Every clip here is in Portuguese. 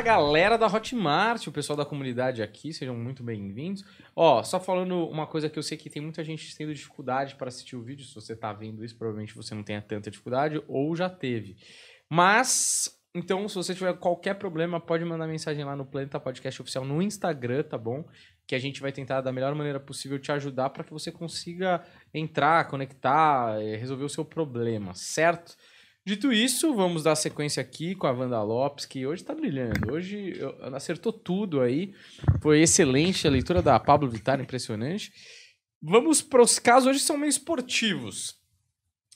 a galera da Hotmart, o pessoal da comunidade aqui, sejam muito bem-vindos. Ó, só falando uma coisa que eu sei que tem muita gente tendo dificuldade para assistir o vídeo. Se você está vendo isso, provavelmente você não tenha tanta dificuldade ou já teve. Mas então, se você tiver qualquer problema, pode mandar mensagem lá no Planeta Podcast Oficial no Instagram, tá bom? Que a gente vai tentar da melhor maneira possível te ajudar para que você consiga entrar, conectar, eh, resolver o seu problema, certo? Dito isso, vamos dar sequência aqui com a Wanda Lopes, que hoje tá brilhando. Hoje eu, acertou tudo aí. Foi excelente a leitura da Pablo Vittar, impressionante. Vamos para os casos, hoje são meio esportivos.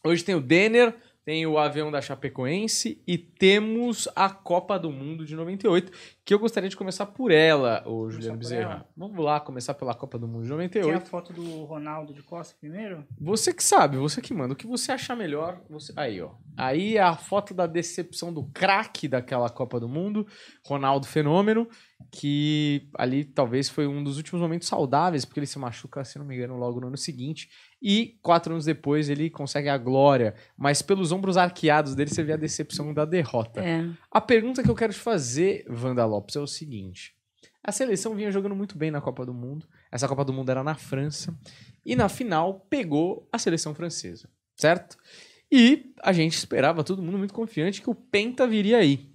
Hoje tem o Denner, tem o avião da Chapecoense e temos a Copa do Mundo de 98, que eu gostaria de começar por ela, o Juliano Bezerra. Vamos lá, começar pela Copa do Mundo de 98. Tem a foto do Ronaldo de Costa primeiro? Você que sabe, você que manda. O que você achar melhor, você... Aí, ó. Aí é a foto da decepção do craque daquela Copa do Mundo, Ronaldo Fenômeno, que ali talvez foi um dos últimos momentos saudáveis, porque ele se machuca, se não me engano, logo no ano seguinte. E quatro anos depois ele consegue a glória, mas pelos ombros arqueados dele você vê a decepção da derrota. É. A pergunta que eu quero te fazer, Wanda Lopes, é o seguinte: a seleção vinha jogando muito bem na Copa do Mundo, essa Copa do Mundo era na França, e na final pegou a seleção francesa, certo? E a gente esperava, todo mundo muito confiante, que o Penta viria aí.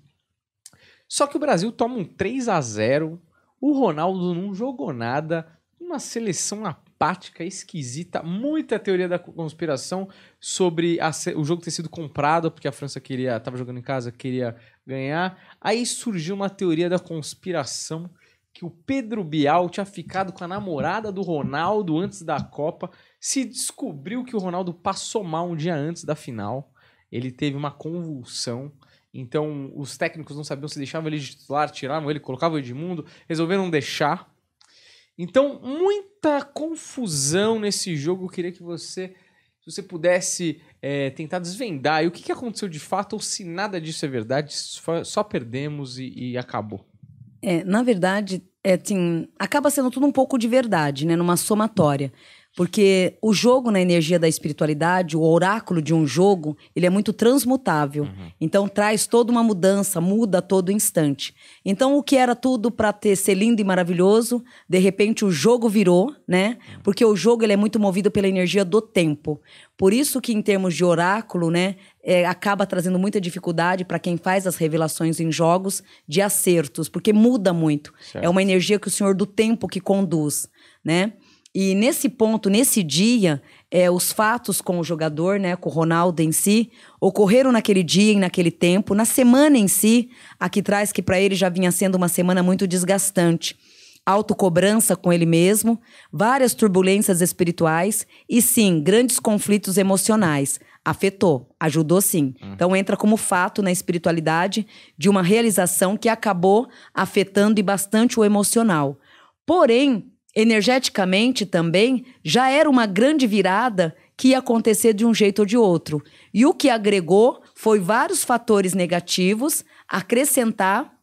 Só que o Brasil toma um 3 a 0 o Ronaldo não jogou nada, uma seleção apática, esquisita, muita teoria da conspiração sobre a, o jogo ter sido comprado porque a França queria, estava jogando em casa, queria ganhar. Aí surgiu uma teoria da conspiração que o Pedro Bial tinha ficado com a namorada do Ronaldo antes da Copa. Se descobriu que o Ronaldo passou mal um dia antes da final. Ele teve uma convulsão. Então, os técnicos não sabiam se deixavam ele de titular, tiravam ele, colocavam o Edmundo, resolveram deixar. Então, muita confusão nesse jogo. Eu queria que você, se você pudesse é, tentar desvendar e o que, que, aconteceu de fato, ou se nada disso é verdade, só perdemos e, e acabou. É, na verdade, é, assim, acaba sendo tudo um pouco de verdade, né? Numa somatória. Porque o jogo na energia da espiritualidade, o oráculo de um jogo, ele é muito transmutável. Uhum. Então traz toda uma mudança, muda a todo instante. Então o que era tudo para ter ser lindo e maravilhoso, de repente o jogo virou, né? Uhum. Porque o jogo ele é muito movido pela energia do tempo. Por isso que em termos de oráculo, né, é, acaba trazendo muita dificuldade para quem faz as revelações em jogos de acertos, porque muda muito. É certo. É uma energia que o Senhor do tempo que conduz, né? E nesse ponto, nesse dia, é, os fatos com o jogador, né, com o Ronaldo em si, ocorreram naquele dia e naquele tempo, na semana em si, a que traz que para ele já vinha sendo uma semana muito desgastante. Autocobrança com ele mesmo, várias turbulências espirituais e sim, grandes conflitos emocionais. Afetou, ajudou sim. Uhum. Então entra como fato na espiritualidade de uma realização que acabou afetando e bastante o emocional. Porém, energeticamente também, já era uma grande virada que ia acontecer de um jeito ou de outro. E o que agregou foi vários fatores negativos acrescentar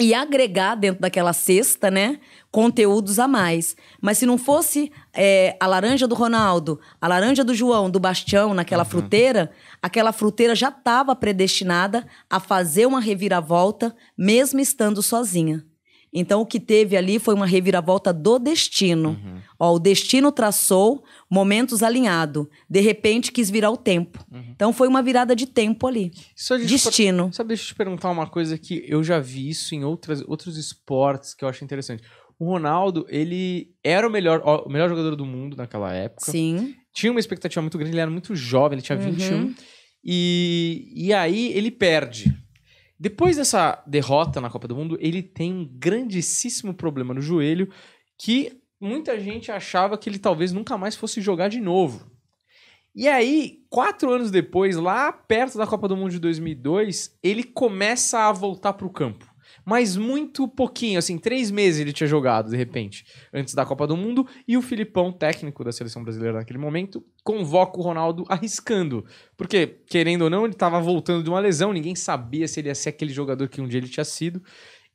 e agregar dentro daquela cesta, né, conteúdos a mais. Mas se não fosse é, a laranja do Ronaldo, a laranja do João, do Bastião naquela uhum. fruteira, aquela fruteira já estava predestinada a fazer uma reviravolta, mesmo estando sozinha. Então, o que teve ali foi uma reviravolta do destino. Uhum. Ó, o destino traçou momentos alinhados. De repente, quis virar o tempo. Uhum. Então, foi uma virada de tempo ali. destino. Sabe deixa eu te perguntar uma coisa que eu já vi isso em outras, outros esportes que eu acho interessante. O Ronaldo, ele era o melhor, o melhor jogador do mundo naquela época. Sim. Tinha uma expectativa muito grande, ele era muito jovem, ele tinha uhum. 21. E, e aí ele perde depois dessa derrota na Copa do Mundo, ele tem um grandíssimo problema no joelho que muita gente achava que ele talvez nunca mais fosse jogar de novo. E aí, quatro anos depois, lá perto da Copa do Mundo de 2002, ele começa a voltar para o campo mas muito pouquinho, assim, três meses ele tinha jogado, de repente, antes da Copa do Mundo, e o Filipão, técnico da seleção brasileira naquele momento, convoca o Ronaldo arriscando. Porque, querendo ou não, ele estava voltando de uma lesão, ninguém sabia se ele ia ser aquele jogador que um dia ele tinha sido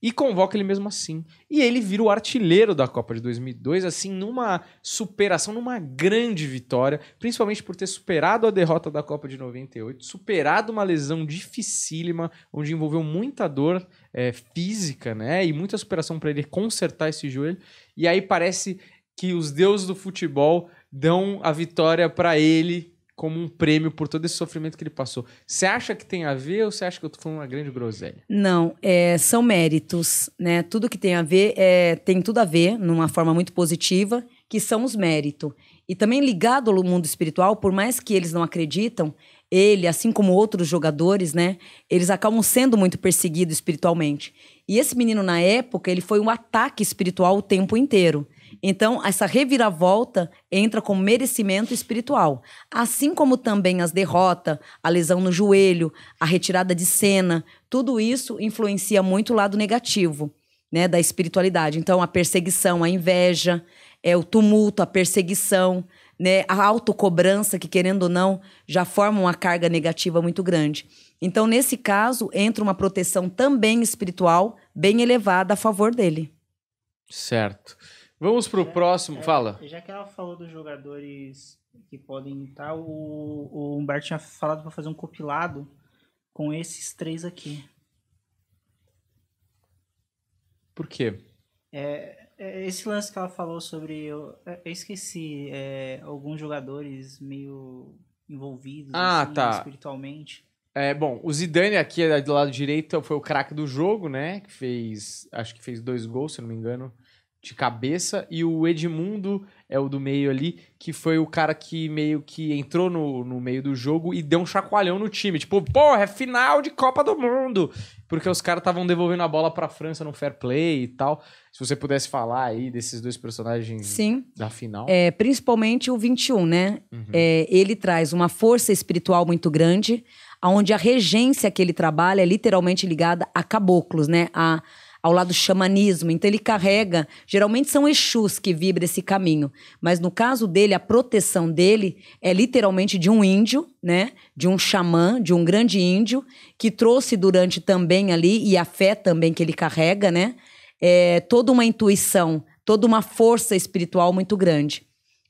e convoca ele mesmo assim. E ele vira o artilheiro da Copa de 2002, assim, numa superação, numa grande vitória, principalmente por ter superado a derrota da Copa de 98, superado uma lesão dificílima, onde envolveu muita dor é, física, né? E muita superação para ele consertar esse joelho. E aí parece que os deuses do futebol dão a vitória para ele como um prêmio por todo esse sofrimento que ele passou. Você acha que tem a ver ou você acha que eu estou falando uma grande groselha? Não, é, são méritos, né? Tudo que tem a ver é, tem tudo a ver, numa forma muito positiva, que são os méritos. E também ligado ao mundo espiritual, por mais que eles não acreditam, ele, assim como outros jogadores, né, eles acabam sendo muito perseguidos espiritualmente. E esse menino na época, ele foi um ataque espiritual o tempo inteiro. Então, essa reviravolta entra com merecimento espiritual, assim como também as derrotas, a lesão no joelho, a retirada de cena, tudo isso influencia muito o lado negativo, né, da espiritualidade. Então, a perseguição, a inveja, é o tumulto, a perseguição, né, a autocobrança que querendo ou não já forma uma carga negativa muito grande. Então, nesse caso, entra uma proteção também espiritual bem elevada a favor dele. Certo. Vamos pro já, próximo, fala. Já que ela falou dos jogadores que podem estar, o, o Humberto tinha falado para fazer um compilado com esses três aqui. Por quê? É, é esse lance que ela falou sobre. Eu, é, eu esqueci. É, alguns jogadores meio envolvidos ah, assim, tá. espiritualmente. É, bom, o Zidane aqui é do lado direito foi o craque do jogo, né? Que fez, acho que fez dois gols, se não me engano de cabeça, e o Edmundo é o do meio ali, que foi o cara que meio que entrou no, no meio do jogo e deu um chacoalhão no time. Tipo, porra, é final de Copa do Mundo! Porque os caras estavam devolvendo a bola pra França no fair play e tal. Se você pudesse falar aí desses dois personagens Sim. da final. É, principalmente o 21, né? Uhum. É, ele traz uma força espiritual muito grande, onde a regência que ele trabalha é literalmente ligada a caboclos, né? A ao lado do xamanismo. Então ele carrega, geralmente são Exus que vibra esse caminho, mas no caso dele, a proteção dele é literalmente de um índio, né? De um xamã, de um grande índio, que trouxe durante também ali, e a fé também que ele carrega, né? É, toda uma intuição, toda uma força espiritual muito grande.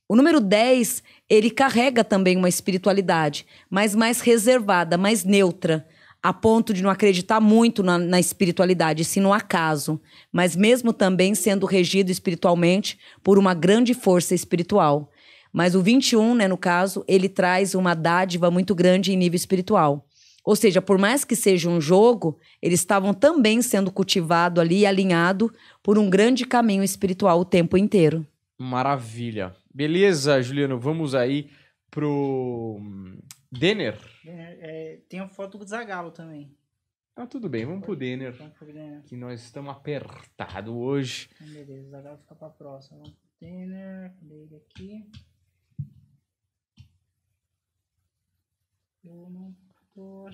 O número 10, ele carrega também uma espiritualidade, mas mais reservada, mais neutra a ponto de não acreditar muito na, na espiritualidade, sim no acaso, mas mesmo também sendo regido espiritualmente por uma grande força espiritual. Mas o 21, né, no caso, ele traz uma dádiva muito grande em nível espiritual. Ou seja, por mais que seja um jogo, eles estavam também sendo cultivado ali e alinhado por um grande caminho espiritual o tempo inteiro. Maravilha. Beleza, Juliano, vamos aí pro Denner. É, é, tem a foto do Zagalo também. Ah, tudo bem, vamos pro Denner. Vamos pro Denner. Que nós estamos apertados hoje. Ah, beleza, o Zagalo fica pra próxima. Vamos pro Denner, aqui. Eu não tô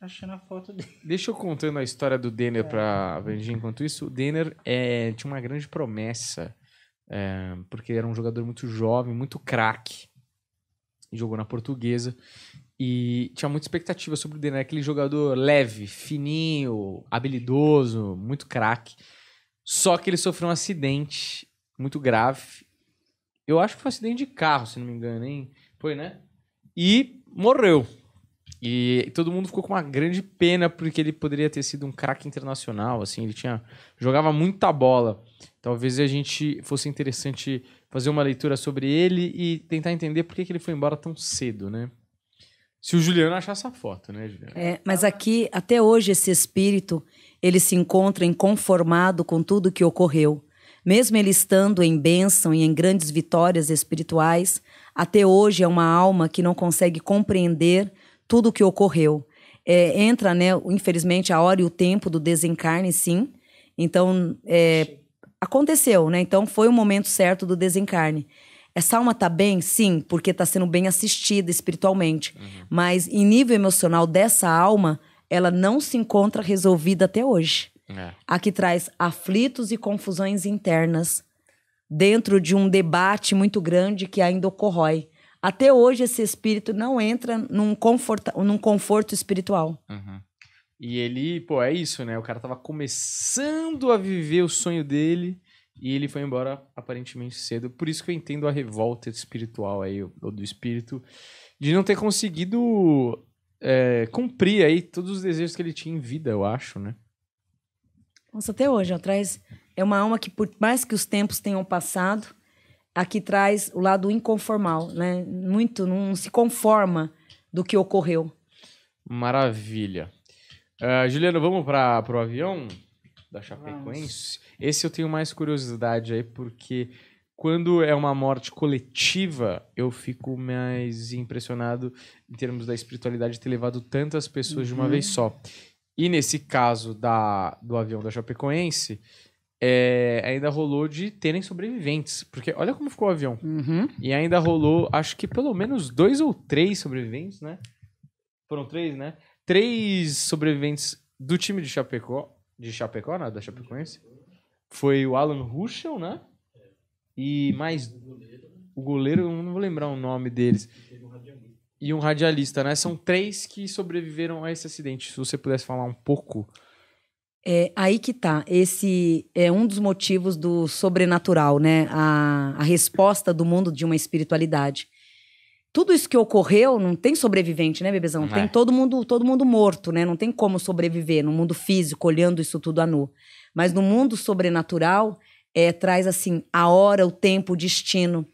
achando a foto dele. Deixa eu contando a história do Denner é. pra Virgínia enquanto isso. O Denner é, tinha uma grande promessa, é, porque era um jogador muito jovem, muito craque jogou na portuguesa. E tinha muita expectativa sobre o Denner, né? aquele jogador leve, fininho, habilidoso, muito craque. Só que ele sofreu um acidente muito grave. Eu acho que foi um acidente de carro, se não me engano, hein? Foi, né? E morreu. E todo mundo ficou com uma grande pena porque ele poderia ter sido um craque internacional, assim, ele tinha jogava muita bola. Talvez a gente fosse interessante fazer uma leitura sobre ele e tentar entender por que, que ele foi embora tão cedo, né? Se o Juliano achar essa foto, né, Juliano? É, mas aqui, até hoje, esse espírito, ele se encontra inconformado com tudo o que ocorreu. Mesmo ele estando em bênção e em grandes vitórias espirituais, até hoje é uma alma que não consegue compreender tudo o que ocorreu. É, entra, né, infelizmente, a hora e o tempo do desencarne, sim. Então, é, aconteceu, né? Então foi o momento certo do desencarne. Essa é, alma tá bem? Sim, porque tá sendo bem assistida espiritualmente. Uhum. Mas em nível emocional dessa alma, ela não se encontra resolvida até hoje. É. A que traz aflitos e confusões internas dentro de um debate muito grande que ainda ocorrói. Até hoje esse espírito não entra num, conforto, num conforto espiritual. Uhum. E ele, pô, é isso, né? O cara tava começando a viver o sonho dele e ele foi embora aparentemente cedo. Por isso que eu entendo a revolta espiritual aí, ou do espírito, de não ter conseguido é, cumprir aí todos os desejos que ele tinha em vida, eu acho, né? Nossa, até hoje, atrás traz. É uma alma que, por mais que os tempos tenham passado, aqui traz o lado inconformal, né? Muito, não se conforma do que ocorreu. Maravilha. Uh, Juliano, vamos para o avião da Chapecoense? Vamos. Esse eu tenho mais curiosidade aí, porque quando é uma morte coletiva, eu fico mais impressionado em termos da espiritualidade ter levado tantas pessoas uhum. de uma uhum. vez só. E nesse caso da, do avião da Chapecoense, é, ainda rolou de terem sobreviventes. Porque olha como ficou o avião. Uhum. E ainda rolou, acho que pelo menos dois ou três sobreviventes, né? Foram três, né? três sobreviventes do time de Chapecó, de Chapecó, né? da Chapecoense, foi o Alan Ruschel, né? E mais o goleiro, eu não vou lembrar o nome deles. E um radialista, né? São três que sobreviveram a esse acidente. Se você pudesse falar um pouco. É aí que tá. Esse é um dos motivos do sobrenatural, né? A, a resposta do mundo de uma espiritualidade tudo isso que ocorreu, não tem sobrevivente, né, bebezão? Tem é. todo mundo, todo mundo morto, né? Não tem como sobreviver no mundo físico, olhando isso tudo a nu. Mas no mundo sobrenatural, é, traz assim a hora, o tempo, o destino.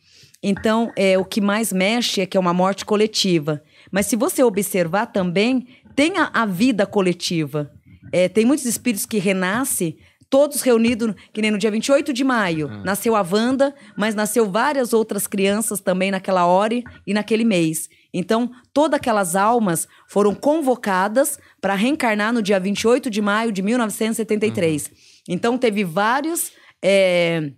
Então, é, o que mais mexe é que é uma morte coletiva. Mas se você observar também, tem a, a vida coletiva. É, tem muitos espíritos que renascem todos reunidos, que nem no dia 28 de maio, ah. nasceu a Wanda, mas nasceu várias outras crianças também naquela hora e naquele mês. Então, todas aquelas almas foram convocadas para reencarnar no dia 28 de maio de 1973. Uhum. Então, teve vários. É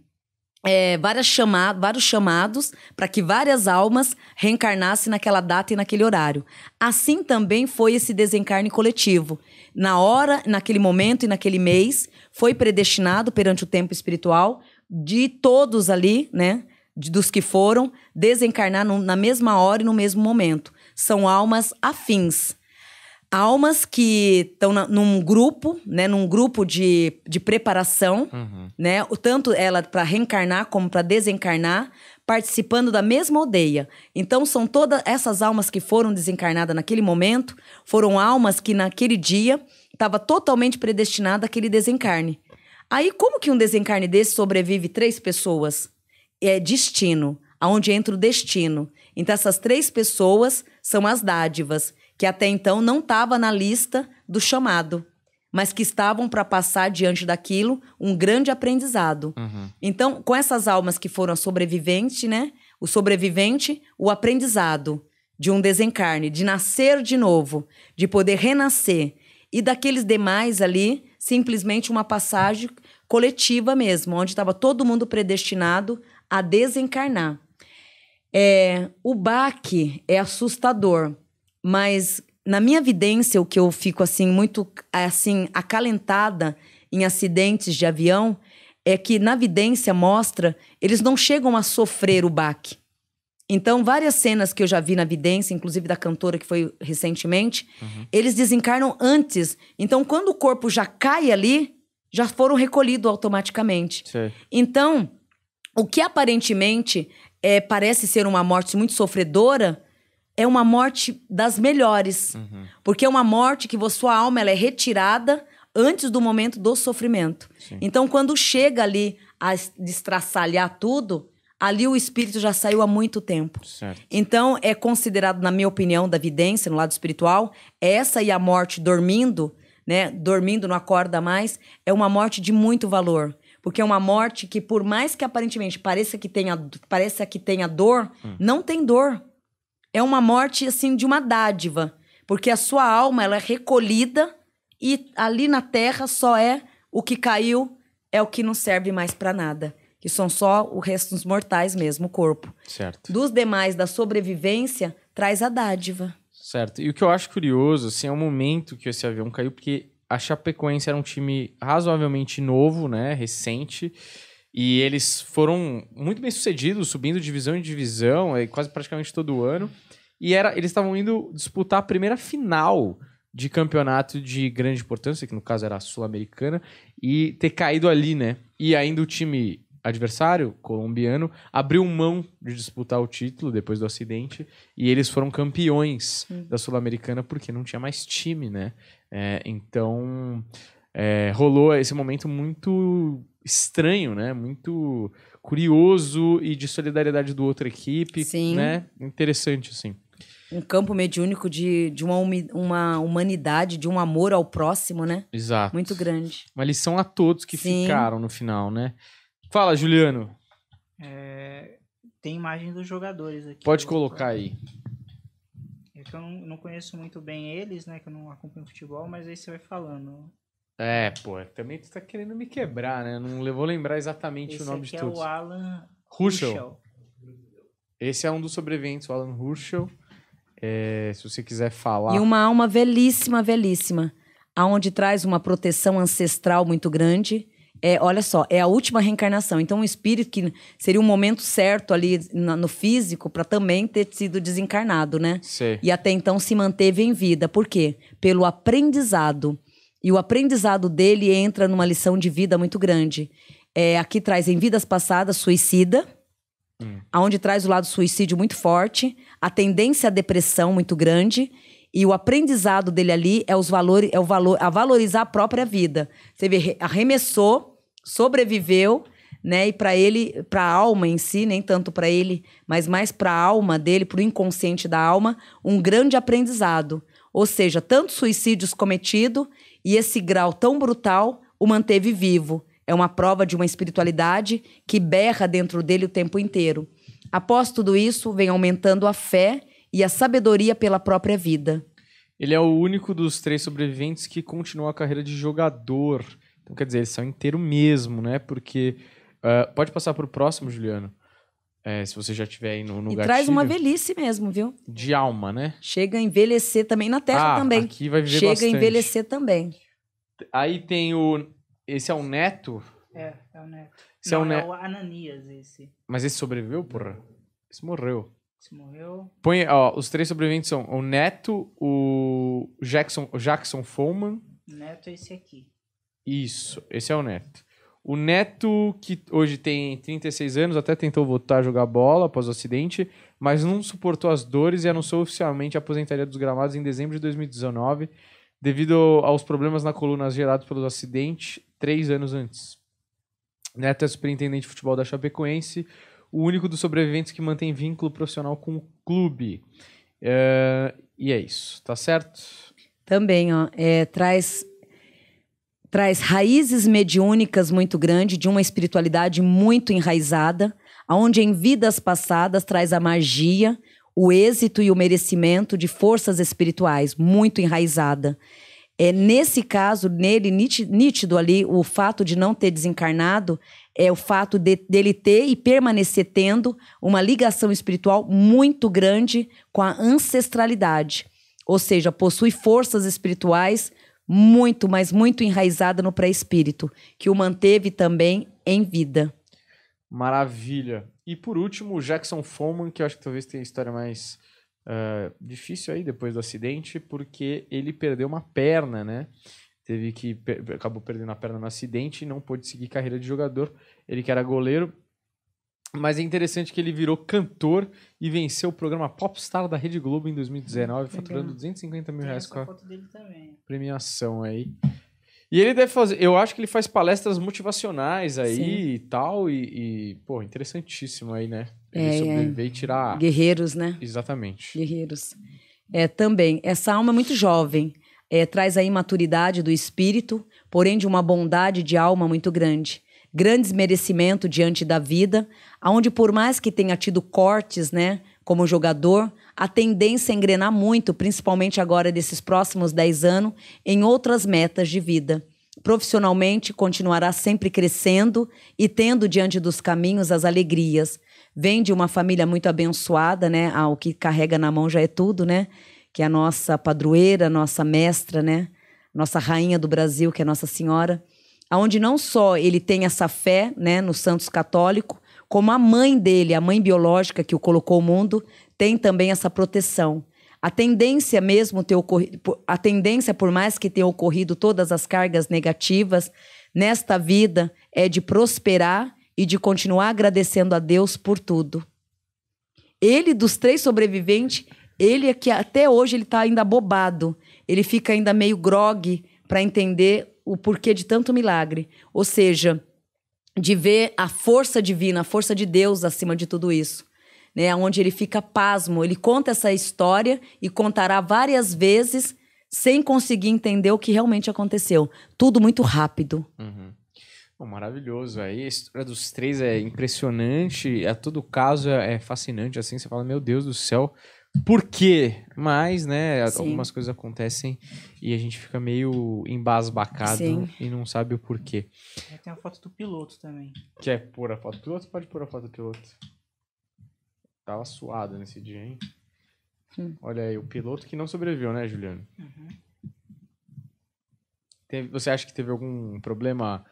é, várias chama vários chamados para que várias almas reencarnassem naquela data e naquele horário. Assim também foi esse desencarne coletivo. Na hora, naquele momento e naquele mês, foi predestinado perante o tempo espiritual de todos ali, né? De, dos que foram desencarnar no, na mesma hora e no mesmo momento. São almas afins almas que estão num grupo, né, num grupo de, de preparação, uhum. né, tanto ela para reencarnar como para desencarnar, participando da mesma aldeia. Então são todas essas almas que foram desencarnadas naquele momento, foram almas que naquele dia estava totalmente predestinada àquele desencarne. Aí como que um desencarne desse sobrevive três pessoas? É destino, aonde entra o destino. Então essas três pessoas são as dádivas que até então não estava na lista do chamado, mas que estavam para passar diante daquilo um grande aprendizado. Uhum. Então, com essas almas que foram a sobrevivente, né? O sobrevivente, o aprendizado de um desencarne, de nascer de novo, de poder renascer, e daqueles demais ali, simplesmente uma passagem coletiva mesmo, onde estava todo mundo predestinado a desencarnar. É, o baque é assustador, mas na minha vidência, o que eu fico assim muito assim acalentada em acidentes de avião é que na vidência mostra, eles não chegam a sofrer o baque. Então, várias cenas que eu já vi na vidência, inclusive da cantora que foi recentemente, uhum. eles desencarnam antes. Então, quando o corpo já cai ali, já foram recolhidos automaticamente. Então, o que aparentemente é, parece ser uma morte muito sofredora, é uma morte das melhores. Uhum. Porque é uma morte que sua alma ela é retirada antes do momento do sofrimento. Sim. Então, quando chega ali a destraçalhar tudo, ali o espírito já saiu há muito tempo. Certo. Então, é considerado, na minha opinião, da vidência, no lado espiritual, essa e a morte dormindo, né? Dormindo, não acorda mais, é uma morte de muito valor. Porque é uma morte que, por mais que aparentemente pareça que tenha, pareça que tenha dor, hum. não tem dor é uma morte assim de uma dádiva, porque a sua alma ela é recolhida e ali na terra só é o que caiu, é o que não serve mais para nada, que são só o resto dos mortais mesmo, o corpo. Certo. Dos demais da sobrevivência traz a dádiva. Certo. E o que eu acho curioso, assim, é o momento que esse avião caiu, porque a Chapecoense era um time razoavelmente novo, né, recente, e eles foram muito bem sucedidos, subindo divisão em divisão, quase praticamente todo ano. E era, eles estavam indo disputar a primeira final de campeonato de grande importância, que no caso era a Sul-Americana, e ter caído ali, né? E ainda o time adversário, colombiano, abriu mão de disputar o título depois do acidente e eles foram campeões hum. da Sul-Americana porque não tinha mais time, né? É, então é, rolou esse momento muito estranho, né? Muito curioso e de solidariedade do outra equipe. Sim. Né? Interessante, assim. Um campo mediúnico de, de uma, uma humanidade, de um amor ao próximo, né? Exato. Muito grande. Uma lição a todos que Sim. ficaram no final, né? Fala, Juliano. É, tem imagem dos jogadores aqui. Pode né? colocar aí. É que eu não, não, conheço muito bem eles, né? Que eu não acompanho futebol, mas aí você vai falando. É, pô, é também tu tá querendo me quebrar, né? Não vou lembrar exatamente Esse o nome de é todos. é o Alan Ruschel. Esse é um dos sobreviventes, o Alan Ruschel. É, se você quiser falar. E uma alma velíssima, velíssima. Aonde traz uma proteção ancestral muito grande. É, olha só, é a última reencarnação. Então, o espírito que seria o um momento certo ali no físico para também ter sido desencarnado, né? Sim. E até então se manteve em vida. Por quê? Pelo aprendizado. E o aprendizado dele entra numa lição de vida muito grande. É, aqui traz em vidas passadas suicida, hum. aonde traz o lado suicídio muito forte, a tendência à depressão muito grande. E o aprendizado dele ali é os valores, é o valor, a valorizar a própria vida. Você vê, arremessou, sobreviveu, né? E para ele, para a alma em si, nem tanto para ele, mas mais para a alma dele, para o inconsciente da alma, um grande aprendizado. Ou seja, tantos suicídios cometidos e esse grau tão brutal o manteve vivo. É uma prova de uma espiritualidade que berra dentro dele o tempo inteiro. Após tudo isso, vem aumentando a fé e a sabedoria pela própria vida. Ele é o único dos três sobreviventes que continuou a carreira de jogador. Então, quer dizer, eles são inteiro mesmo, né? Porque. Uh, pode passar para o próximo, Juliano. É, se você já tiver aí no, no e gatilho, traz uma velhice mesmo, viu? De alma, né? Chega a envelhecer também na Terra ah, também. Aqui vai viver Chega bastante. a envelhecer também. Aí tem o. Esse é o neto? É, é o neto. Esse é Não, é, o neto. é o Ananias, esse. Mas esse sobreviveu, porra? Esse morreu. Esse morreu. Põe, ó, os três sobreviventes são o Neto, o Jackson, o Jackson Foman. Neto é esse aqui. Isso, esse é o Neto. O Neto, que hoje tem 36 anos, até tentou voltar a jogar bola após o acidente, mas não suportou as dores e anunciou oficialmente a aposentaria dos gramados em dezembro de 2019, devido aos problemas na coluna gerados pelo acidente três anos antes. Neto é superintendente de futebol da Chapecoense, o único dos sobreviventes que mantém vínculo profissional com o clube. É, e é isso, tá certo? Também, ó, é, traz traz raízes mediúnicas muito grandes, de uma espiritualidade muito enraizada, aonde em vidas passadas traz a magia, o êxito e o merecimento de forças espirituais, muito enraizada. É, nesse caso, nele, nítido ali, o fato de não ter desencarnado é o fato de, dele ter e permanecer tendo uma ligação espiritual muito grande com a ancestralidade. Ou seja, possui forças espirituais muito, mas muito enraizada no pré-espírito, que o manteve também em vida. Maravilha. E por último, o Jackson Foman, que eu acho que talvez tenha a história mais uh, difícil aí depois do acidente, porque ele perdeu uma perna, né? Teve que. Per acabou perdendo a perna no acidente e não pôde seguir carreira de jogador. Ele que era goleiro, mas é interessante que ele virou cantor e venceu o programa Popstar da Rede Globo em 2019, faturando 250 mil reais com a premiação aí. E ele deve fazer, eu acho que ele faz palestras motivacionais aí Sim. e tal, e, e, pô, interessantíssimo aí, né? Ele é, sobreviver é. e tirar. É. Guerreiros, né? Exatamente. Guerreiros. É, também, essa alma é muito jovem, é, traz a imaturidade do espírito, porém de uma bondade de alma muito grande grande merecimento diante da vida, aonde por mais que tenha tido cortes, né, como jogador, a tendência é engrenar muito, principalmente agora desses próximos 10 anos, em outras metas de vida. Profissionalmente continuará sempre crescendo e tendo diante dos caminhos as alegrias. Vem de uma família muito abençoada, né? Ah, o que carrega na mão já é tudo, né? Que é a nossa padroeira, nossa mestra, né? Nossa rainha do Brasil, que é Nossa Senhora aonde não só ele tem essa fé, né, no Santos Católico, como a mãe dele, a mãe biológica que o colocou ao mundo, tem também essa proteção. A tendência mesmo ter ocorrido, a tendência por mais que tenha ocorrido todas as cargas negativas nesta vida é de prosperar e de continuar agradecendo a Deus por tudo. Ele dos três sobreviventes, ele é que até hoje ele está ainda bobado, ele fica ainda meio grogue para entender o porquê de tanto milagre. Ou seja, de ver a força divina, a força de Deus acima de tudo isso. Né, onde ele fica pasmo, ele conta essa história e contará várias vezes sem conseguir entender o que realmente aconteceu. Tudo muito rápido. Uhum. Bom, maravilhoso. Aí a história dos três é impressionante. A todo caso é, é fascinante. Assim, você fala, meu Deus do céu, por quê? Mas, né, Sim. algumas coisas acontecem e a gente fica meio embasbacado Sim. e não sabe o porquê. É, tem a foto do piloto também. Quer pôr a foto do piloto? Pode pôr a foto do piloto. Tava suado nesse dia, hein? Hum. Olha aí, o piloto que não sobreviveu, né, Juliano? Uhum. Teve, você acha que teve algum problema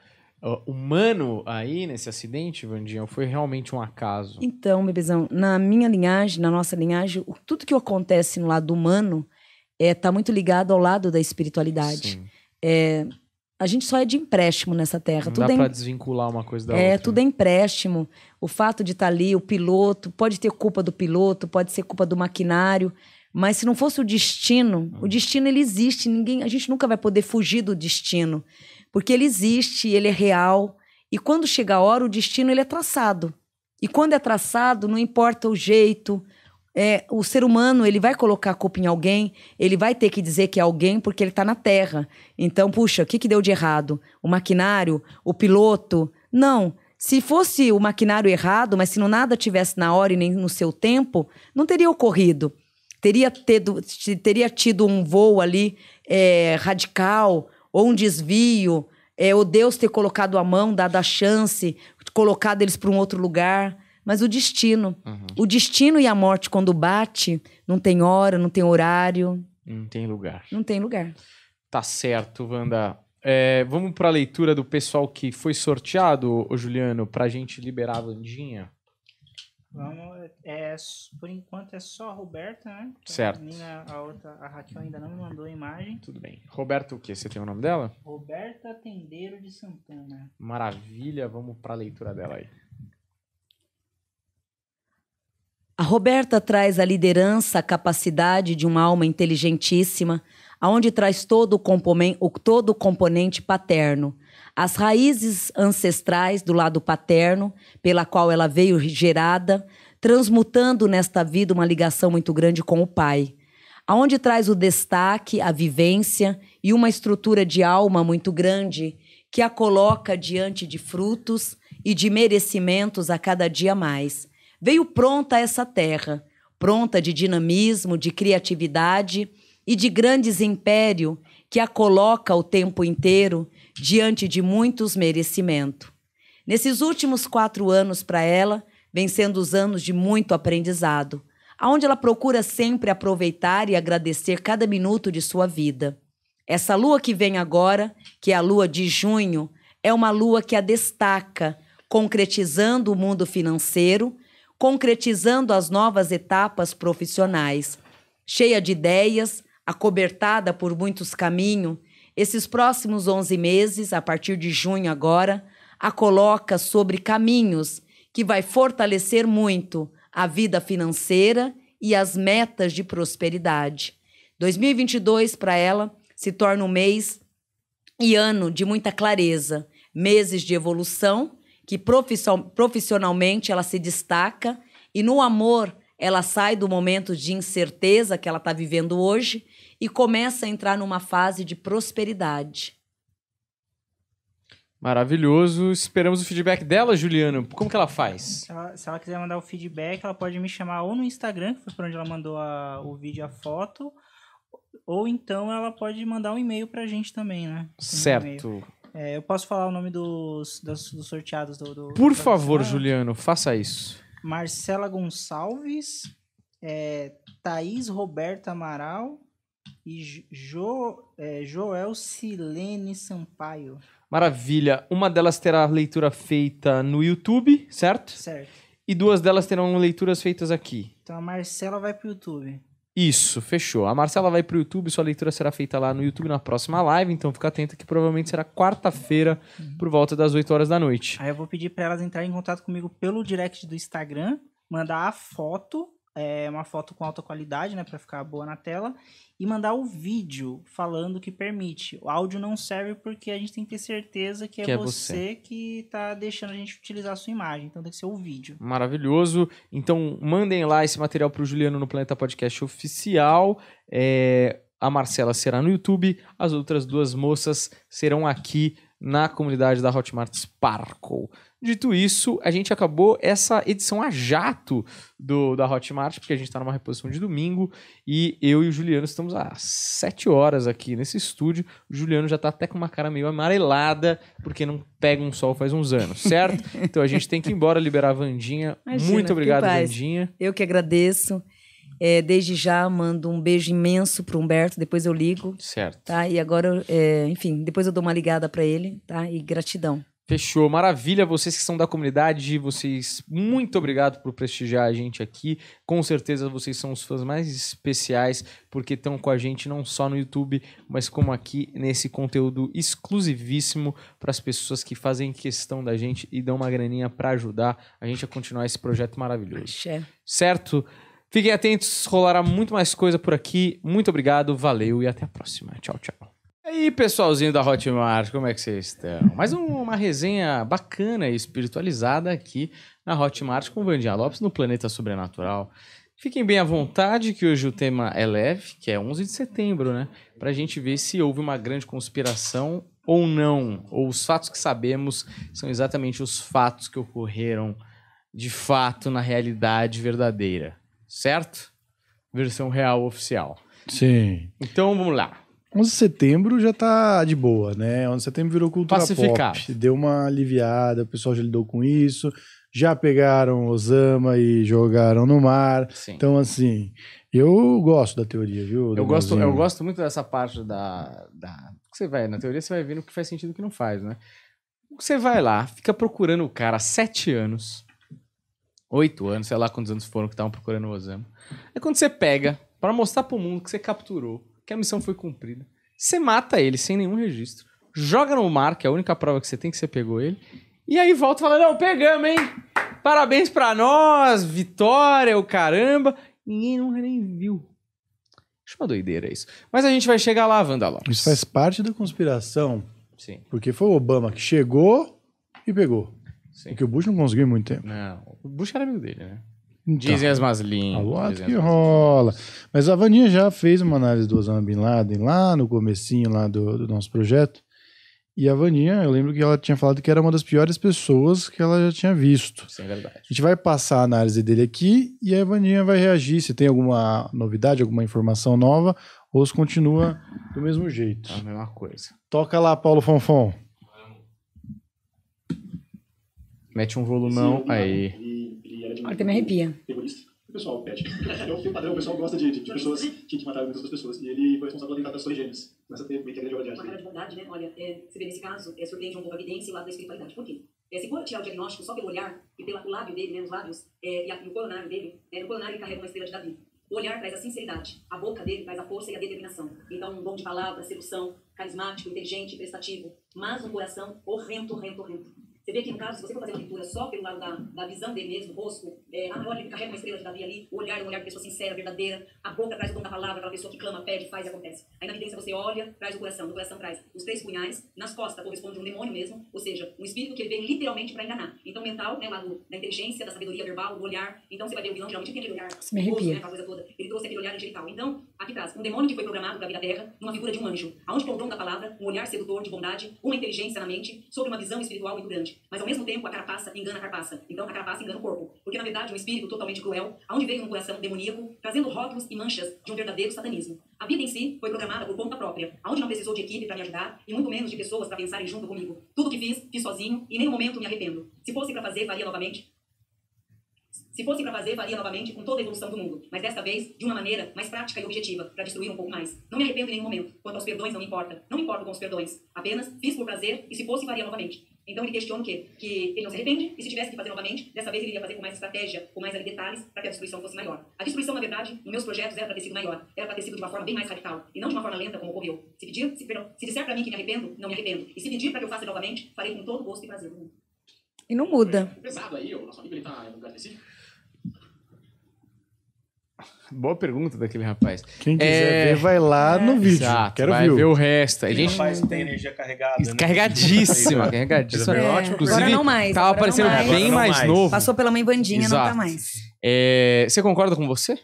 humano aí nesse acidente, Vandinha, foi realmente um acaso? Então, bebezão, na minha linhagem, na nossa linhagem, tudo que acontece no lado humano é tá muito ligado ao lado da espiritualidade. Sim. É, a gente só é de empréstimo nessa terra. Não tudo dá é, para desvincular uma coisa da é, outra. É, tudo é empréstimo. O fato de estar tá ali, o piloto, pode ter culpa do piloto, pode ser culpa do maquinário, mas se não fosse o destino, o hum. destino ele existe, ninguém, a gente nunca vai poder fugir do destino. Porque ele existe, ele é real. E quando chega a hora, o destino ele é traçado. E quando é traçado, não importa o jeito, é, o ser humano ele vai colocar a culpa em alguém, ele vai ter que dizer que é alguém porque ele está na Terra. Então, puxa, o que, que deu de errado? O maquinário? O piloto? Não. Se fosse o maquinário errado, mas se não nada tivesse na hora e nem no seu tempo, não teria ocorrido. Teria, tido, teria tido um voo ali é, radical, ou um desvio, é, ou Deus ter colocado a mão, dado a chance, colocado eles para um outro lugar. Mas o destino. Uhum. O destino e a morte, quando bate, não tem hora, não tem horário. Não tem lugar. Não tem lugar. Tá certo, Wanda. É, vamos para a leitura do pessoal que foi sorteado, o Juliano, para a gente liberar a Vandinha. Vamos, é, é, por enquanto é só a Roberta, né? certo. A, menina, a outra, a Raquel ainda não me mandou a imagem. Tudo bem. Roberta o que? Você tem o nome dela? Roberta Tendeiro de Santana. Maravilha, vamos para a leitura dela aí. A Roberta traz a liderança, a capacidade de uma alma inteligentíssima, aonde traz todo o, todo o componente paterno as raízes ancestrais do lado paterno, pela qual ela veio gerada, transmutando nesta vida uma ligação muito grande com o pai, aonde traz o destaque, a vivência e uma estrutura de alma muito grande que a coloca diante de frutos e de merecimentos a cada dia mais. Veio pronta essa terra, pronta de dinamismo, de criatividade e de grandes império que a coloca o tempo inteiro diante de muitos merecimento. Nesses últimos quatro anos para ela, vem sendo os anos de muito aprendizado, aonde ela procura sempre aproveitar e agradecer cada minuto de sua vida. Essa lua que vem agora, que é a lua de junho, é uma lua que a destaca, concretizando o mundo financeiro, concretizando as novas etapas profissionais. Cheia de ideias, acobertada por muitos caminhos, esses próximos 11 meses, a partir de junho agora, a coloca sobre caminhos que vai fortalecer muito a vida financeira e as metas de prosperidade. 2022 para ela se torna um mês e ano de muita clareza, meses de evolução, que profissionalmente ela se destaca e no amor ela sai do momento de incerteza que ela está vivendo hoje e começa a entrar numa fase de prosperidade. Maravilhoso. Esperamos o feedback dela, Juliano. Como que ela faz? Se ela, se ela quiser mandar o feedback, ela pode me chamar ou no Instagram, que foi por onde ela mandou a, o vídeo e a foto, ou então ela pode mandar um e-mail pra gente também, né? certo. É, eu posso falar o nome dos, dos, dos sorteados do. do por favor, Juliano, faça isso. Marcela Gonçalves, é, Thaís Roberta Amaral, e jo, é, Joel Silene Sampaio. Maravilha. Uma delas terá leitura feita no YouTube, certo? Certo. E duas delas terão leituras feitas aqui. Então a Marcela vai pro YouTube. Isso, fechou. A Marcela vai pro YouTube, sua leitura será feita lá no YouTube na próxima live, então fica atento que provavelmente será quarta-feira uhum. por volta das 8 horas da noite. Aí eu vou pedir para elas entrarem em contato comigo pelo direct do Instagram, mandar a foto é, uma foto com alta qualidade, né, para ficar boa na tela, e mandar o vídeo falando que permite. O áudio não serve porque a gente tem que ter certeza que, é que é, você, você, que está deixando a gente utilizar a sua imagem, então tem que ser o vídeo. Maravilhoso. Então mandem lá esse material para o Juliano no Planeta Podcast oficial. É, a Marcela será no YouTube, as outras duas moças serão aqui na comunidade da Hotmart Sparkle. Dito isso, a gente acabou essa edição a jato do, da Hotmart, porque a gente está numa reposição de domingo e eu e o Juliano estamos há sete horas aqui nesse estúdio. O Juliano já está até com uma cara meio amarelada, porque não pega um sol faz uns anos, certo? então a gente tem que ir embora liberar a Vandinha. Imagina, Muito obrigado, Vandinha. Eu que agradeço. É, desde já mando um beijo imenso para Humberto, depois eu ligo. Certo. Tá? E agora, é, enfim, depois eu dou uma ligada para ele, tá? E gratidão. Fechou, maravilha. Vocês que são da comunidade, vocês, muito obrigado por prestigiar a gente aqui. Com certeza vocês são os fãs mais especiais, porque estão com a gente não só no YouTube, mas como aqui nesse conteúdo exclusivíssimo para as pessoas que fazem questão da gente e dão uma graninha para ajudar a gente a continuar esse projeto maravilhoso. Axé. Certo? Fiquem atentos, rolará muito mais coisa por aqui. Muito obrigado, valeu e até a próxima. Tchau, tchau. E aí, pessoalzinho da Hotmart, como é que vocês estão? Mais um, uma resenha bacana e espiritualizada aqui na Hotmart com o Vandinha Lopes no Planeta Sobrenatural. Fiquem bem à vontade, que hoje o tema é leve, que é 11 de setembro, né? Pra gente ver se houve uma grande conspiração ou não, ou os fatos que sabemos são exatamente os fatos que ocorreram de fato na realidade verdadeira, certo? Versão real oficial. Sim. Então vamos lá. 11 de setembro já tá de boa, né? 11 de setembro virou cultura Pacificar. pop. Deu uma aliviada, o pessoal já lidou com isso. Já pegaram Osama e jogaram no mar. Sim. Então, assim, eu gosto da teoria, viu? Eu gosto, eu gosto muito dessa parte da, da. Você vai, na teoria, você vai vendo o que faz sentido e o que não faz, né? Você vai lá, fica procurando o cara há sete anos, oito anos, sei lá quantos anos foram que estavam procurando o Osama. É quando você pega para mostrar pro mundo que você capturou que a missão foi cumprida. Você mata ele sem nenhum registro. Joga no mar, que é a única prova que você tem que você pegou ele. E aí volta falando: não, pegamos, hein? Parabéns pra nós, vitória, o caramba. Ninguém nunca nem viu. Acho uma doideira isso. Mas a gente vai chegar lá, Wanda Isso faz parte da conspiração. Sim. Porque foi o Obama que chegou e pegou. Sim. Porque o Bush não conseguiu muito tempo. Não, o Bush era amigo dele, né? Dizem tá. as más línguas. que rola. Mas a Vaninha já fez uma análise do Osama Bin Laden lá no comecinho lá do, do, nosso projeto. E a Vaninha, eu lembro que ela tinha falado que era uma das piores pessoas que ela já tinha visto. Sim, é verdade. A gente vai passar a análise dele aqui e a Vaninha vai reagir se tem alguma novidade, alguma informação nova ou se continua do mesmo jeito. É a mesma coisa. Toca lá, Paulo Fonfon. Mete um volumão. Aí. É Olha, até me arrepia. O pessoal pede. É o padrão, o pessoal gosta de, de, de pessoas que, que mataram muitas outras pessoas. E ele foi responsável pela tentativa de gêmeas Começa a ter meio que a grande Uma cara de bondade, né? Olha, é, você vê nesse caso, é, surpreende um pouco a evidência e o lado da espiritualidade. Por quê? É, se for tirar o diagnóstico só pelo olhar e pelo lábio dele, né, os lábios, é, e, a, e o coronário dele, é, o coronário ele carrega uma estrela de Davi. O olhar traz a sinceridade, a boca dele traz a força e a determinação. Então, um bom de palavra, sedução, carismático, inteligente, prestativo, mas um coração horrendo, horrendo, horrendo. Você vê que, no caso, se você for fazer a leitura só pelo lado da, da visão dele mesmo, o rosto, é, ah, olha, ele carrega uma estrela de Davi ali, o olhar é um olhar de pessoa sincera, verdadeira, a boca traz o dom da palavra, aquela pessoa que clama, pede, faz e acontece. Aí na evidência você olha, traz o coração, no coração traz os três punhais, nas costas corresponde um demônio mesmo, ou seja, um espírito que ele vem literalmente para enganar. Então, mental, né, lá lado da inteligência, da sabedoria verbal, do olhar, então você vai ver o vilão, geralmente tem aquele olhar, me arrepia. Né, coisa toda. ele trouxe aquele olhar angelical. Então, aqui traz um demônio que foi programado para vir à terra, numa figura de um anjo, aonde com o dom da palavra, um olhar sedutor de bondade, uma inteligência na mente, sobre uma visão espiritual muito grande mas ao mesmo tempo a carapaça engana a carapaça. Então a carapaça engana o corpo, porque na verdade um espírito totalmente cruel, aonde veio um coração demoníaco, trazendo rótulos e manchas de um verdadeiro satanismo. A vida em si foi programada por conta própria, aonde não precisou de equipe para me ajudar e muito menos de pessoas para pensarem junto comigo. Tudo que fiz, fiz sozinho e em nenhum momento me arrependo. Se fosse para fazer, faria novamente, se fosse para fazer, faria novamente com toda a evolução do mundo, mas desta vez de uma maneira mais prática e objetiva, para destruir um pouco mais. Não me arrependo em nenhum momento. Quanto aos perdões, não importa. Não importo com os perdões. Apenas fiz por prazer e se fosse, faria novamente. Então ele questiona o quê? Que ele não se arrepende e se tivesse que fazer novamente, dessa vez ele iria fazer com mais estratégia, com mais ali, detalhes, para que a destruição fosse maior. A destruição, na verdade, nos meus projetos era para ter sido maior, era para ter sido de uma forma bem mais radical e não de uma forma lenta como ocorreu. Se pedir, se, perdão, se disser para mim que me arrependo, não me arrependo. E se pedir para que eu faça novamente, farei com todo gosto e prazer. E não muda. pesado aí, o nosso amigo ele tá no lugar específico. Boa pergunta daquele rapaz. Quem quiser é... ver, vai lá é. no vídeo. Exato, Quero vai ver, ver o resto. A gente... O rapaz tem energia carregada. Né? Carregadíssima, carregadíssima. É, ótimo. Inclusive, agora não mais. Tava parecendo bem mais. mais. novo. Passou pela mãe Bandinha, Exato. não tá mais. É... Você concorda com você?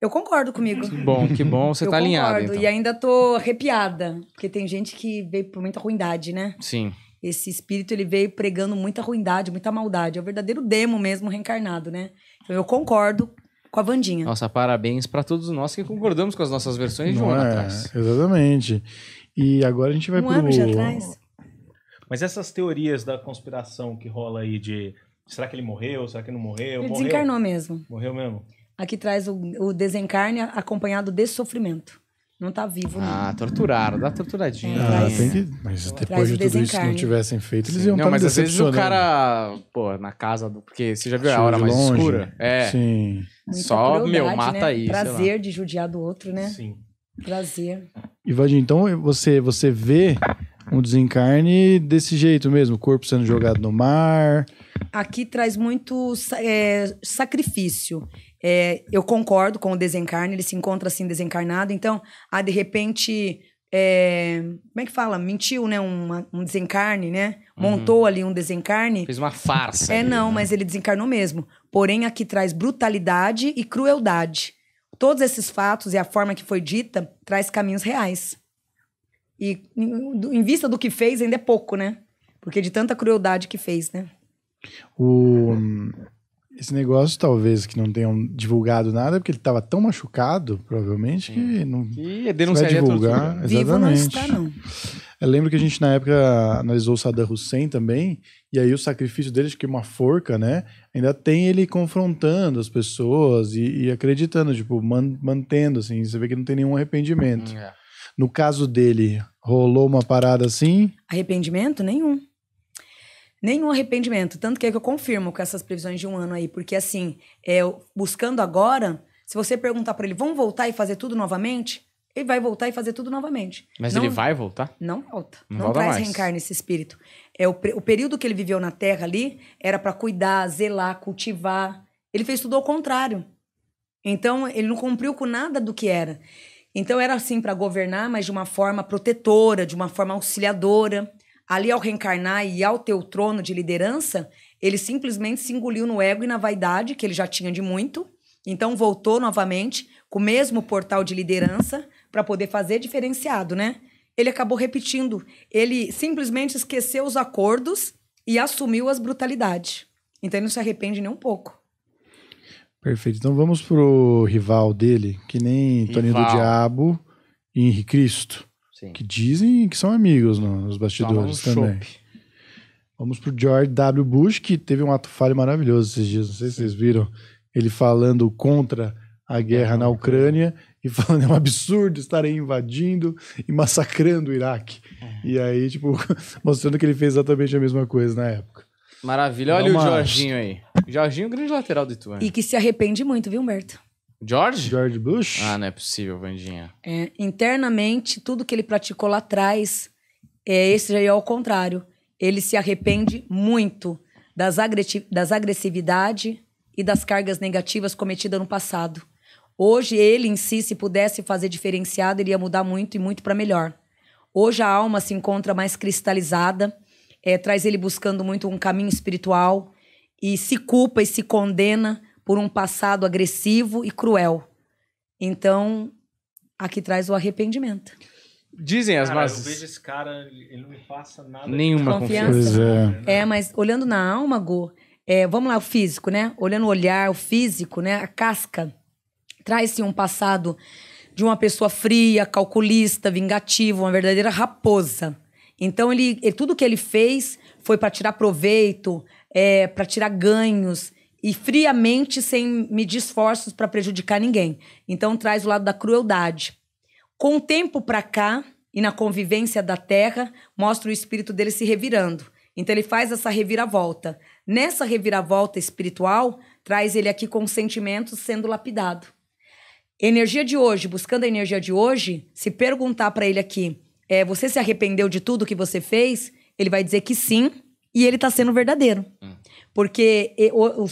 Eu concordo comigo. Que bom, que bom, você tá concordo, alinhada. Então. E ainda tô arrepiada, porque tem gente que veio por muita ruindade, né? Sim. Esse espírito ele veio pregando muita ruindade, muita maldade. É o verdadeiro demo mesmo reencarnado, né? Então eu concordo com a Vandinha. Nossa, parabéns para todos nós que concordamos com as nossas versões de um ano é, atrás. Exatamente. E agora a gente vai um pro... ano atrás. Mas essas teorias da conspiração que rola aí de será que ele morreu, será que não morreu? Ele morreu. desencarnou mesmo. Morreu mesmo. Aqui traz o, o desencarne acompanhado de sofrimento. Não tá vivo, né Ah, torturaram, dá torturadinha. É, ah, tem que- Mas depois de tudo isso, se não tivessem feito, eles iam Não, mas às vezes o cara, pô, na casa do. Porque você já viu a hora mais escura? É. Sim. Muita Só, meu, né? mata né? aí, sei lá. Prazer de judiar do outro, né? Sim. Prazer. Ivadinho então você, você vê um desencarne desse jeito mesmo, o corpo sendo jogado no mar. Aqui traz muito é, sacrifício. É, eu concordo com o desencarne, ele se encontra assim desencarnado. Então, ah, de repente, é, como é que fala? Mentiu, né? Um, um desencarne, né? Uhum. Montou uhum. ali um desencarne. Fez uma farsa. É, ali, não, né? mas ele desencarnou mesmo. Porém, aqui traz brutalidade e crueldade. Todos esses fatos e a forma que foi dita traz caminhos reais. E em vista do que fez, ainda é pouco, né? Porque de tanta crueldade que fez, né? O. Esse negócio, talvez, que não tenham divulgado nada, porque ele estava tão machucado, provavelmente, que não que é vai divulgar. Exatamente. não está, Eu lembro que a gente, na época, analisou o Saddam Hussein também, e aí o sacrifício dele, acho que uma forca, né? Ainda tem ele confrontando as pessoas e, e acreditando, tipo, man, mantendo, assim. Você vê que não tem nenhum arrependimento. Hum, é. No caso dele, rolou uma parada assim? Arrependimento nenhum. Nenhum arrependimento. Tanto que é que eu confirmo com essas previsões de um ano aí, porque assim, é, buscando agora, se você perguntar para ele, vão voltar e fazer tudo novamente? Ele vai voltar e fazer tudo novamente. Mas não, ele vai voltar? Não volta. Não, não volta traz mais. reencarna esse espírito. É o, o período que ele viveu na Terra ali era para cuidar, zelar, cultivar. Ele fez tudo ao contrário. Então ele não cumpriu com nada do que era. Então era assim para governar, mas de uma forma protetora, de uma forma auxiliadora. Ali, ao reencarnar e ao teu trono de liderança, ele simplesmente se engoliu no ego e na vaidade, que ele já tinha de muito. Então, voltou novamente com o mesmo portal de liderança para poder fazer diferenciado, né? Ele acabou repetindo. Ele simplesmente esqueceu os acordos e assumiu as brutalidades. Então, ele não se arrepende nem um pouco. Perfeito. Então, vamos pro rival dele, que nem rival. Toninho do Diabo e Henri Cristo. Sim. Que dizem que são amigos no, nos bastidores também. Vamos Vamos pro George W. Bush, que teve um ato falho maravilhoso esses dias. Não sei se vocês viram ele falando contra a guerra na Ucrânia e falando é um absurdo estarem invadindo e massacrando o Iraque. É. E aí, tipo, mostrando que ele fez exatamente a mesma coisa na época. Maravilha. Olha Não o Jorginho aí. Jorginho, grande lateral do Ituano. E que se arrepende muito, viu, Humberto? George? George Bush. Ah, não é possível, Vandinha. É, internamente, tudo que ele praticou lá atrás, é, esse já é ao contrário. Ele se arrepende muito das, agressi das agressividade e das cargas negativas cometidas no passado. Hoje, ele em si, se pudesse fazer diferenciado, iria mudar muito e muito para melhor. Hoje, a alma se encontra mais cristalizada, é, traz ele buscando muito um caminho espiritual e se culpa e se condena por um passado agressivo e cruel. Então, aqui traz o arrependimento. Dizem as cara, más. Eu vejo esse cara, ele não me passa nada. Nenhuma confiança. confiança. É. é. mas olhando na alma, Go, é, vamos lá, o físico, né? Olhando o olhar, o físico, né? A casca traz-se um passado de uma pessoa fria, calculista, vingativa, uma verdadeira raposa. Então, ele, ele tudo que ele fez foi para tirar proveito, é, para tirar ganhos e friamente, sem medir esforços para prejudicar ninguém. Então traz o lado da crueldade. Com o tempo para cá e na convivência da terra, mostra o espírito dele se revirando. Então ele faz essa reviravolta. Nessa reviravolta espiritual, traz ele aqui com sentimentos sendo lapidado. Energia de hoje, buscando a energia de hoje, se perguntar para ele aqui, é, você se arrependeu de tudo que você fez? Ele vai dizer que sim, e ele está sendo verdadeiro. Porque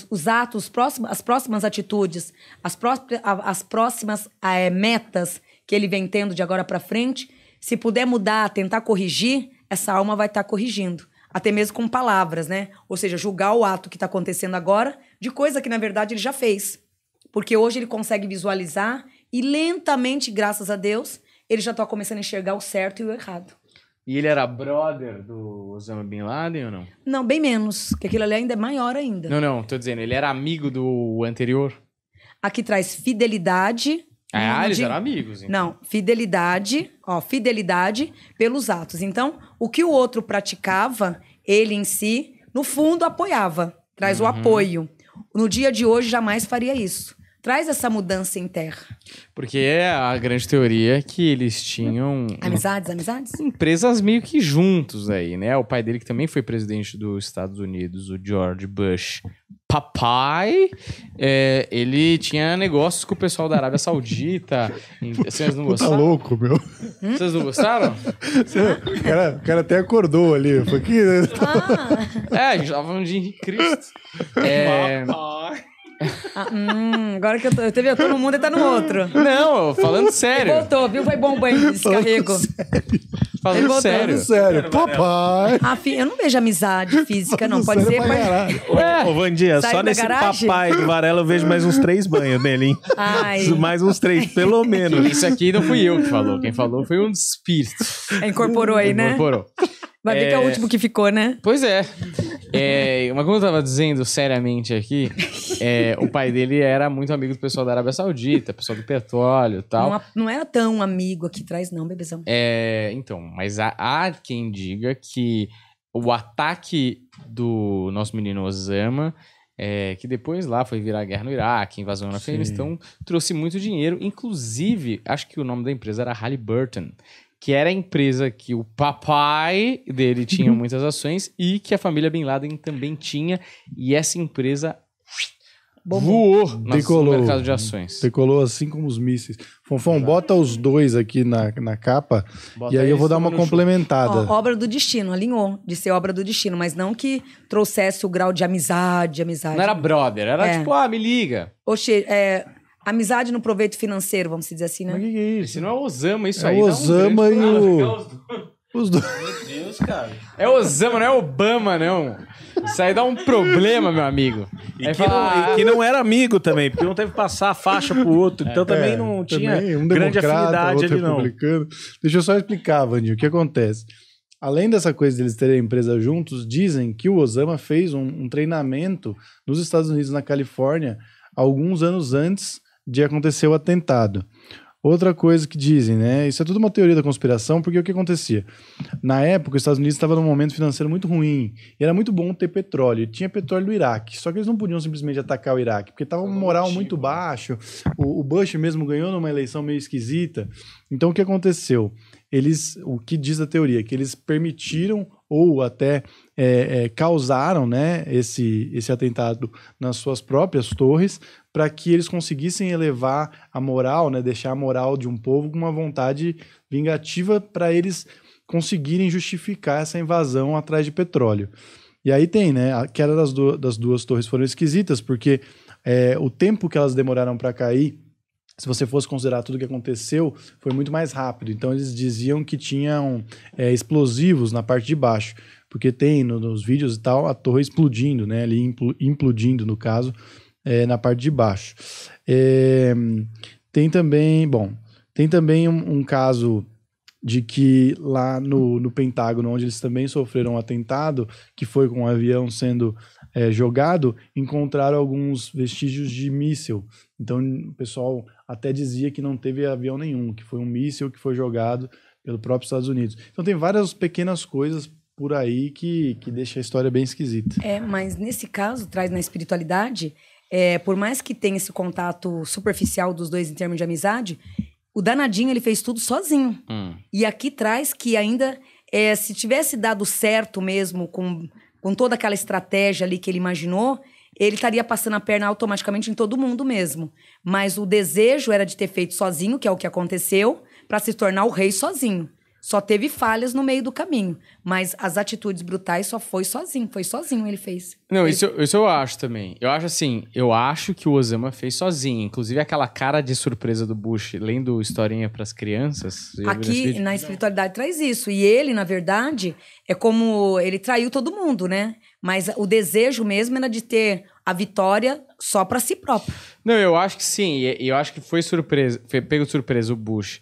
os, atos, as próximas atitudes, as, pró as próximas é, metas que ele vem tendo de agora para frente, se puder mudar, tentar corrigir, essa alma vai estar tá corrigindo. Até mesmo com palavras, né? Ou seja, julgar o ato que está acontecendo agora de coisa que, na verdade, ele já fez. Porque hoje ele consegue visualizar e lentamente, graças a Deus, ele já está começando a enxergar o certo e o errado. E ele era brother do Osama Bin Laden ou não? Não, bem menos, porque aquilo ali ainda é maior ainda. Não, não, tô dizendo, ele era amigo do anterior. Aqui traz fidelidade. Ah, eles eram amigos. Então. Não, fidelidade, ó, fidelidade pelos atos. Então, o que o outro praticava, ele em si, no fundo, apoiava, traz uhum. o apoio. No dia de hoje, jamais faria isso traz essa mudança em terra Porque é a grande teoria que eles tinham. Amizades, amizades? Empresas meio que juntos aí, né? O pai dele, que também foi presidente dos Estados Unidos, o George Bush. Papai, é, ele tinha negócios com o pessoal da Arábia Saudita. Vocês não tá gostaram? Tá louco, meu. Vocês não gostaram? o, cara, o cara até acordou ali. Foi que... Ah. É, a gente tava falando de Henrique Cristo. É... Papai. Ah, hum, agora que eu, tô, eu teve, eu tô mundo e tá no outro. Não, falando sério. Ele voltou, viu? Foi bom banho de descarrego. Falando sério. Falando sério. sério. Papai. afim eu não vejo amizade física, falando não. Pode ser. Pode... Ô, Vandinha, só nesse garagem? papai do Varela eu vejo mais uns três banhos dele, hein? Ai. Mais uns três, pelo menos. Isso aqui não fui eu que falou. Quem falou foi um espírito. É, incorporou aí, né? Incorporou. Vai ver é... que é o é. último que ficou, né? Pois é. É, mas como eu tava dizendo seriamente aqui, é, o pai dele era muito amigo do pessoal da Arábia Saudita, pessoal do petróleo e tal. Não, é, não, era tão amigo aqui atrás, não, bebezão. É, então, mas há, há quem diga que o ataque do nosso menino Osama é, que depois lá foi virar guerra no Iraque, invasão no Afeganistão, trouxe muito dinheiro, inclusive, acho que o nome da empresa era Halliburton, que era a empresa que o papai dele tinha uhum. muitas ações e que a família Bin Laden também tinha. E essa empresa Bom, voou decolou, no mercado de ações. Decolou assim como os mísseis. Fonfon, bota os dois aqui na, na capa bota e aí eu vou dar uma complementada. Ó, obra do destino, alinhou de ser obra do destino, mas não que trouxesse o grau de amizade, amizade. Não era brother, era É. tipo, ah, me liga. Oxê, é, Amizade no proveito financeiro, vamos dizer assim, né? Mas que, que é isso? Se não é Osama, isso é aí. Osama um e é o. Os dois. Meu Deus, cara. É Osama, não é Obama, não. Isso aí dá um problema, meu amigo. E, que, fala... não, e ah, que, não, era amigo também, porque não teve que passar a faixa pro outro. Então é, então também não tinha também, um grande afinidade ali, não. Deixa eu só explicar, Vandinho, o que acontece. Além dessa coisa deles terem empresa juntos, dizem que o Osama fez um, um treinamento nos Estados Unidos, na Califórnia, alguns anos antes de acontecer o atentado. Outra coisa que dizem, né? Isso é tudo uma teoria da conspiração, porque o que acontecia? Na época, os Estados Unidos estavam num momento financeiro muito ruim e era muito bom ter petróleo. E tinha petróleo do Iraque, só que eles não podiam simplesmente atacar o Iraque, porque estava um moral muito baixo. O, o Bush mesmo ganhou numa eleição meio esquisita. Então, o que aconteceu? Eles, o que diz a teoria, que eles permitiram ou até é, é, causaram né, esse, esse atentado nas suas próprias torres, para que eles conseguissem elevar a moral, né, deixar a moral de um povo com uma vontade vingativa para eles conseguirem justificar essa invasão atrás de petróleo. E aí tem, né? A queda das, du das duas torres foram esquisitas, porque é, o tempo que elas demoraram para cair, se você fosse considerar tudo o que aconteceu, foi muito mais rápido. Então eles diziam que tinham é, explosivos na parte de baixo, porque tem no, nos vídeos e tal a torre explodindo, né? Ali impl implodindo no caso é, na parte de baixo. É, tem também, bom, tem também um, um caso de que lá no, no, Pentágono, onde eles também sofreram um atentado, que foi com um avião sendo é, jogado, encontraram alguns vestígios de míssil. Então o pessoal até dizia que não teve avião nenhum, que foi um míssil que foi jogado pelo próprio Estados Unidos. Então tem várias pequenas coisas por aí que, que deixa a história bem esquisita. É, mas nesse caso, traz na espiritualidade, é, por mais que tenha esse contato superficial dos dois em termos de amizade, o danadinho ele fez tudo sozinho. Hum. E aqui traz que ainda, é, se tivesse dado certo mesmo com, com toda aquela estratégia ali que ele imaginou, ele estaria passando a perna automaticamente em todo mundo mesmo. Mas o desejo era de ter feito sozinho, que é o que aconteceu, para se tornar o rei sozinho. Só teve falhas no meio do caminho. Mas as atitudes brutais só foi sozinho. Foi sozinho ele fez. Não, ele... Isso, eu, isso eu acho também. Eu acho assim, eu acho que o Osama fez sozinho. Inclusive aquela cara de surpresa do Bush lendo historinha para as crianças. Aqui na espiritualidade traz isso. E ele, na verdade, é como ele traiu todo mundo, né? Mas o desejo mesmo era de ter a vitória só para si próprio. Não, eu acho que sim. E Eu acho que foi surpresa, foi pego surpresa o Bush.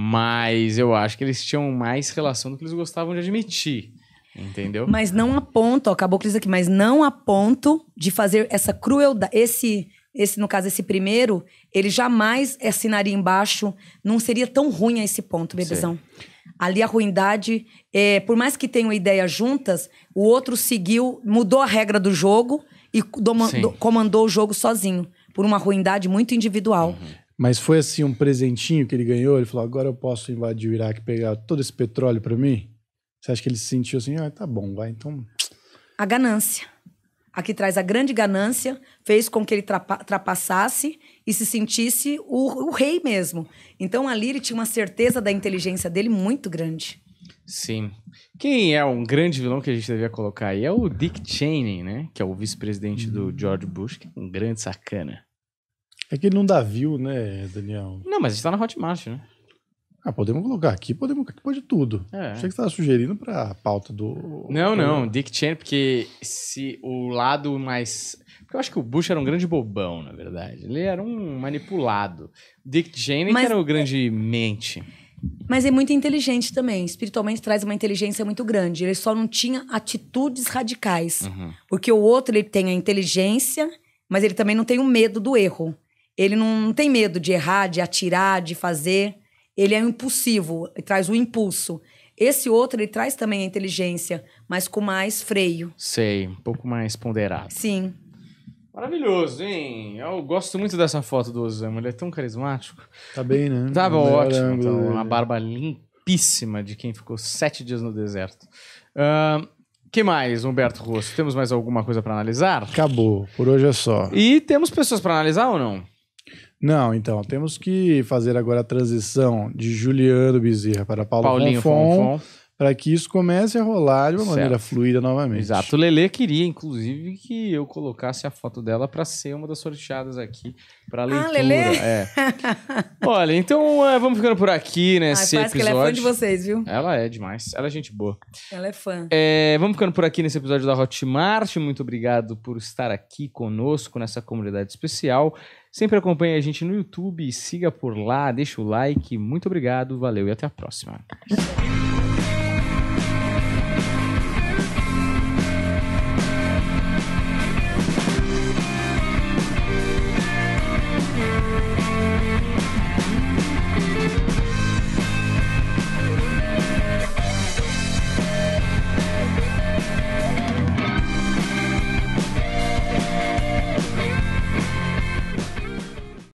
Mas eu acho que eles tinham mais relação do que eles gostavam de admitir. Entendeu? Mas não a ponto, ó, acabou isso aqui, mas não a ponto de fazer essa crueldade, esse, esse, no caso, esse primeiro, ele jamais assinaria embaixo, não seria tão ruim a esse ponto, bebezão. Sei. Ali a ruindade, é, por mais que tenham ideia juntas, o outro seguiu, mudou a regra do jogo e comandou o jogo sozinho, por uma ruindade muito individual. Uhum. Mas foi assim um presentinho que ele ganhou. Ele falou: agora eu posso invadir o Iraque e pegar todo esse petróleo para mim? Você acha que ele se sentiu assim? Ah, tá bom, vai então. A ganância. Aqui traz a grande ganância, fez com que ele trapassasse e se sentisse o, o rei mesmo. Então ali ele tinha uma certeza da inteligência dele muito grande. Sim. Quem é um grande vilão que a gente devia colocar aí é o Dick Cheney, né? Que é o vice-presidente do hum. George Bush, que é um grande sacana. É que ele não dá view, né, Daniel? Não, mas está na Hotmart, né? Ah, podemos colocar aqui, podemos aqui, pode tudo. É. Achei que você estava sugerindo para a pauta do. Não, não, Dick Cheney, porque se o lado mais. Porque eu acho que o Bush era um grande bobão, na verdade. Ele era um manipulado. Dick Cheney Mas... era o é- grande mente. Mas é muito inteligente também. Espiritualmente traz uma inteligência muito grande. Ele só não tinha atitudes radicais. Uhum. Porque o outro, ele tem a inteligência, mas ele também não tem o medo do erro. Ele não tem medo de errar, de atirar, de fazer. Ele é impulsivo, traz o impulso. Esse outro, ele traz também a inteligência, mas com mais freio. Sei, um pouco mais ponderado. Sim. Maravilhoso, hein? Eu gosto muito dessa foto do Osama, ele é tão carismático. Tá bem, né? Tava tá ótimo, então, uma barba limpíssima de quem ficou sete dias no deserto. Uh, que mais, Humberto Rosso? Temos mais alguma coisa para analisar? Acabou, por hoje é só. E temos pessoas para analisar ou não? Não, então, temos que fazer agora a transição de Juliano Bezerra para Paulo Paulinho Fonfon, Fonfon. para que isso comece a rolar de uma certo. maneira fluida novamente. Exato. O Lele queria, inclusive, que eu colocasse a foto dela para ser uma das sorteadas aqui para ah, leitura. Ah, Lele? É. Olha, então é, vamos ficando por aqui nesse Ai, episódio. Que ela é fã de vocês, viu? Ela é demais. Ela é gente boa. Ela é fã. É, vamos ficando por aqui nesse episódio da Hotmart. Muito obrigado por estar aqui conosco nessa comunidade especial. Sempre acompanhe a gente no YouTube, siga por lá, deixa o like. Muito obrigado, valeu e até a próxima.